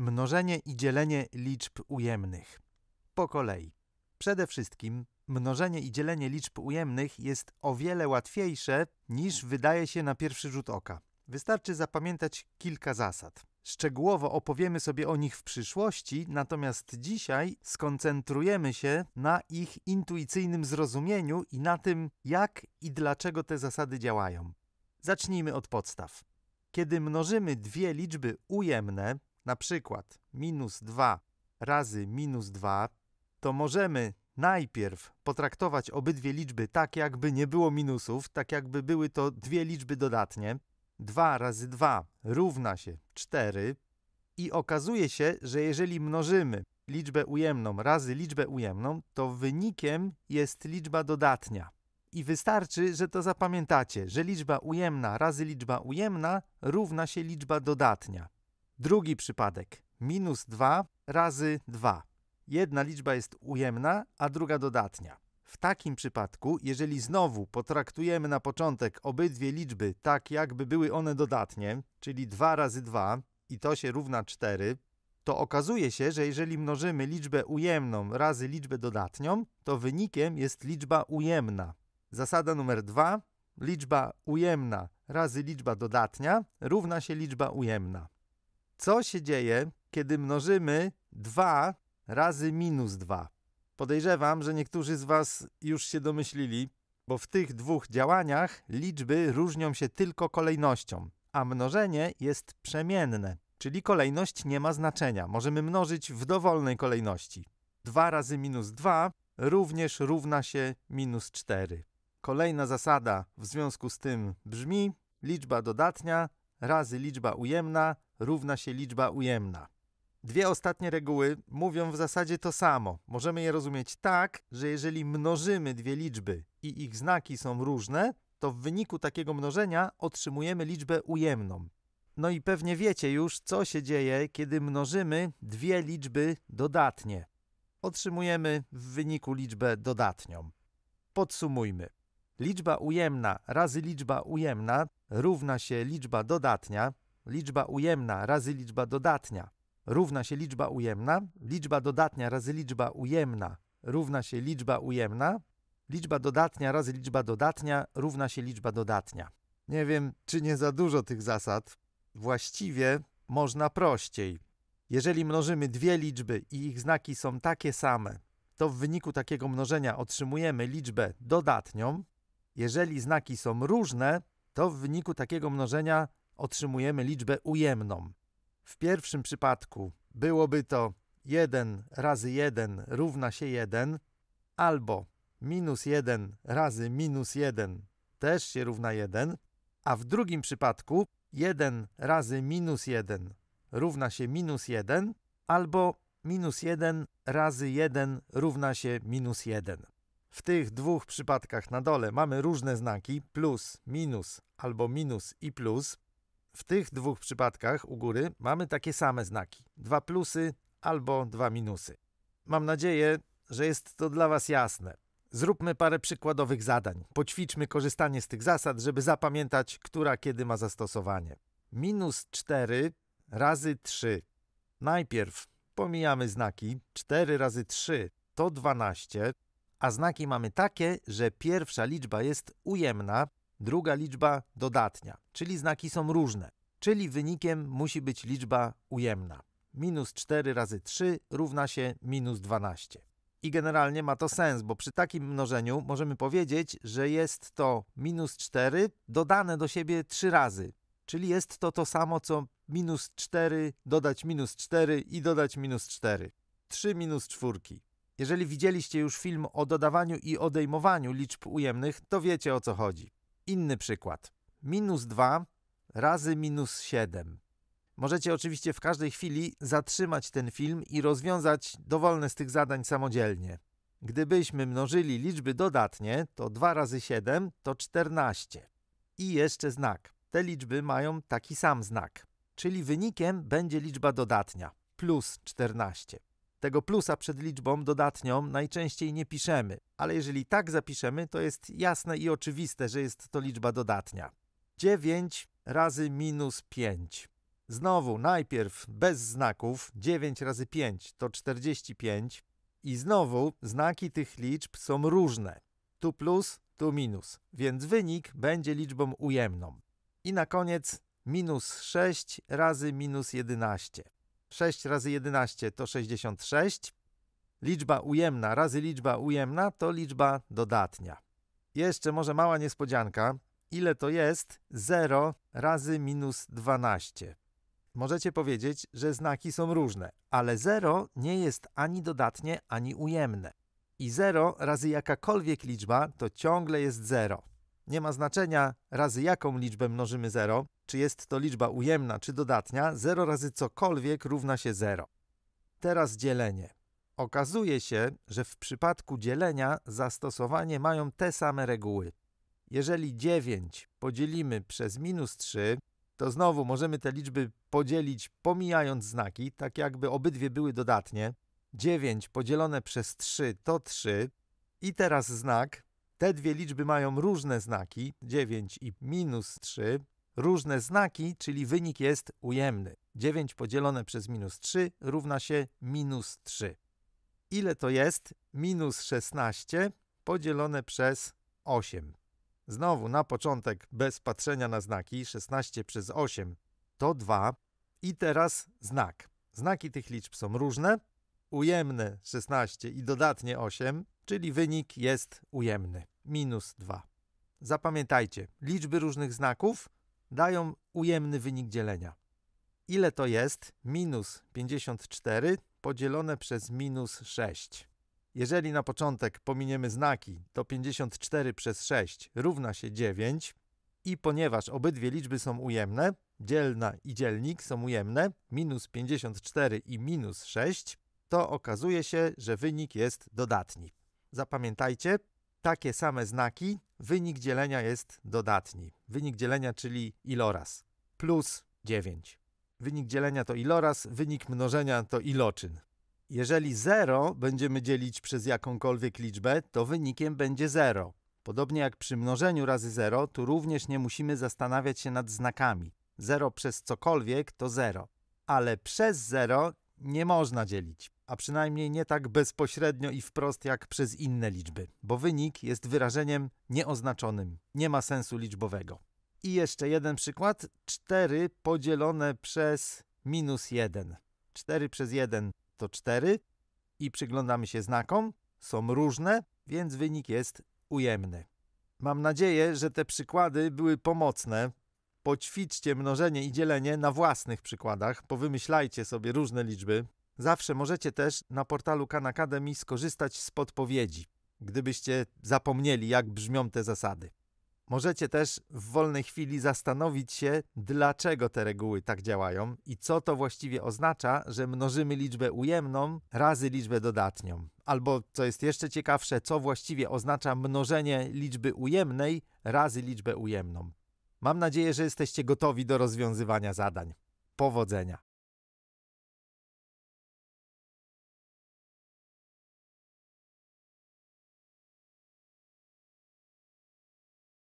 Mnożenie i dzielenie liczb ujemnych. Po kolei. Przede wszystkim mnożenie i dzielenie liczb ujemnych jest o wiele łatwiejsze niż wydaje się na pierwszy rzut oka. Wystarczy zapamiętać kilka zasad. Szczegółowo opowiemy sobie o nich w przyszłości, natomiast dzisiaj skoncentrujemy się na ich intuicyjnym zrozumieniu i na tym, jak i dlaczego te zasady działają. Zacznijmy od podstaw. Kiedy mnożymy dwie liczby ujemne, na przykład minus 2 razy minus 2, to możemy najpierw potraktować obydwie liczby tak, jakby nie było minusów, tak jakby były to dwie liczby dodatnie. 2 razy 2 równa się 4 i okazuje się, że jeżeli mnożymy liczbę ujemną razy liczbę ujemną, to wynikiem jest liczba dodatnia. I wystarczy, że to zapamiętacie, że liczba ujemna razy liczba ujemna równa się liczba dodatnia. Drugi przypadek. Minus 2 razy 2. Jedna liczba jest ujemna, a druga dodatnia. W takim przypadku, jeżeli znowu potraktujemy na początek obydwie liczby tak, jakby były one dodatnie, czyli 2 razy 2 i to się równa 4, to okazuje się, że jeżeli mnożymy liczbę ujemną razy liczbę dodatnią, to wynikiem jest liczba ujemna. Zasada numer 2. Liczba ujemna razy liczba dodatnia równa się liczba ujemna. Co się dzieje, kiedy mnożymy 2 razy minus 2? Podejrzewam, że niektórzy z Was już się domyślili, bo w tych dwóch działaniach liczby różnią się tylko kolejnością, a mnożenie jest przemienne, czyli kolejność nie ma znaczenia. Możemy mnożyć w dowolnej kolejności. 2 razy minus 2 również równa się minus 4. Kolejna zasada w związku z tym brzmi liczba dodatnia razy liczba ujemna równa się liczba ujemna. Dwie ostatnie reguły mówią w zasadzie to samo. Możemy je rozumieć tak, że jeżeli mnożymy dwie liczby i ich znaki są różne, to w wyniku takiego mnożenia otrzymujemy liczbę ujemną. No i pewnie wiecie już, co się dzieje, kiedy mnożymy dwie liczby dodatnie. Otrzymujemy w wyniku liczbę dodatnią. Podsumujmy. Liczba ujemna razy liczba ujemna równa się liczba dodatnia, liczba ujemna razy liczba dodatnia równa się liczba ujemna, liczba dodatnia razy liczba ujemna równa się liczba ujemna, liczba dodatnia razy liczba dodatnia równa się liczba dodatnia. Nie wiem, czy nie za dużo tych zasad. Właściwie można prościej. Jeżeli mnożymy dwie liczby i ich znaki są takie same, to w wyniku takiego mnożenia otrzymujemy liczbę dodatnią. Jeżeli znaki są różne, to w wyniku takiego mnożenia otrzymujemy liczbę ujemną. W pierwszym przypadku byłoby to 1 razy 1 równa się 1 albo minus 1 razy minus 1 też się równa 1, a w drugim przypadku 1 razy minus 1 równa się minus 1 albo minus 1 razy 1 równa się minus 1. W tych dwóch przypadkach na dole mamy różne znaki plus, minus albo minus i plus, w tych dwóch przypadkach u góry mamy takie same znaki. Dwa plusy albo dwa minusy. Mam nadzieję, że jest to dla Was jasne. Zróbmy parę przykładowych zadań. Poćwiczmy korzystanie z tych zasad, żeby zapamiętać, która kiedy ma zastosowanie. Minus 4 razy 3. Najpierw pomijamy znaki. 4 razy 3 to 12, a znaki mamy takie, że pierwsza liczba jest ujemna, druga liczba dodatnia, czyli znaki są różne, czyli wynikiem musi być liczba ujemna. Minus 4 razy 3 równa się minus 12. I generalnie ma to sens, bo przy takim mnożeniu możemy powiedzieć, że jest to minus 4 dodane do siebie 3 razy, czyli jest to to samo co minus 4, dodać minus 4 i dodać minus 4. 3 minus 4. Jeżeli widzieliście już film o dodawaniu i odejmowaniu liczb ujemnych, to wiecie o co chodzi. Inny przykład. Minus 2 razy minus 7. Możecie oczywiście w każdej chwili zatrzymać ten film i rozwiązać dowolne z tych zadań samodzielnie. Gdybyśmy mnożyli liczby dodatnie, to 2 razy 7 to 14. I jeszcze znak. Te liczby mają taki sam znak, czyli wynikiem będzie liczba dodatnia plus 14. Tego plusa przed liczbą dodatnią najczęściej nie piszemy, ale jeżeli tak zapiszemy, to jest jasne i oczywiste, że jest to liczba dodatnia. 9 razy minus 5. Znowu najpierw bez znaków 9 razy 5 to 45 i znowu znaki tych liczb są różne. Tu plus, tu minus, więc wynik będzie liczbą ujemną. I na koniec minus 6 razy minus 11. 6 razy 11 to 66. Liczba ujemna razy liczba ujemna to liczba dodatnia. Jeszcze może mała niespodzianka. Ile to jest 0 razy minus 12? Możecie powiedzieć, że znaki są różne, ale 0 nie jest ani dodatnie, ani ujemne. I 0 razy jakakolwiek liczba to ciągle jest 0. Nie ma znaczenia, razy jaką liczbę mnożymy 0, czy jest to liczba ujemna czy dodatnia, 0 razy cokolwiek równa się 0. Teraz dzielenie. Okazuje się, że w przypadku dzielenia zastosowanie mają te same reguły. Jeżeli 9 podzielimy przez minus 3, to znowu możemy te liczby podzielić pomijając znaki, tak jakby obydwie były dodatnie. 9 podzielone przez 3 to 3 i teraz znak, te dwie liczby mają różne znaki, 9 i minus 3. Różne znaki, czyli wynik jest ujemny. 9 podzielone przez minus 3 równa się minus 3. Ile to jest? Minus 16 podzielone przez 8. Znowu na początek, bez patrzenia na znaki, 16 przez 8 to 2. I teraz znak. Znaki tych liczb są różne. Ujemne 16 i dodatnie 8 czyli wynik jest ujemny minus 2. Zapamiętajcie, liczby różnych znaków dają ujemny wynik dzielenia. Ile to jest minus 54 podzielone przez minus 6? Jeżeli na początek pominiemy znaki, to 54 przez 6 równa się 9 i ponieważ obydwie liczby są ujemne, dzielna i dzielnik są ujemne, minus 54 i minus 6, to okazuje się, że wynik jest dodatni. Zapamiętajcie, takie same znaki, wynik dzielenia jest dodatni. Wynik dzielenia, czyli iloraz. Plus 9. Wynik dzielenia to iloraz, wynik mnożenia to iloczyn. Jeżeli 0 będziemy dzielić przez jakąkolwiek liczbę, to wynikiem będzie 0. Podobnie jak przy mnożeniu razy 0, tu również nie musimy zastanawiać się nad znakami. 0 przez cokolwiek to 0, ale przez 0 nie można dzielić a przynajmniej nie tak bezpośrednio i wprost jak przez inne liczby, bo wynik jest wyrażeniem nieoznaczonym, nie ma sensu liczbowego. I jeszcze jeden przykład: 4 podzielone przez minus 1. 4 przez 1 to 4 i przyglądamy się znakom, są różne, więc wynik jest ujemny. Mam nadzieję, że te przykłady były pomocne. Poćwiczcie mnożenie i dzielenie na własnych przykładach, powymyślajcie sobie różne liczby, Zawsze możecie też na portalu Khan Academy skorzystać z podpowiedzi, gdybyście zapomnieli, jak brzmią te zasady. Możecie też w wolnej chwili zastanowić się, dlaczego te reguły tak działają i co to właściwie oznacza, że mnożymy liczbę ujemną razy liczbę dodatnią. Albo, co jest jeszcze ciekawsze, co właściwie oznacza mnożenie liczby ujemnej razy liczbę ujemną. Mam nadzieję, że jesteście gotowi do rozwiązywania zadań. Powodzenia!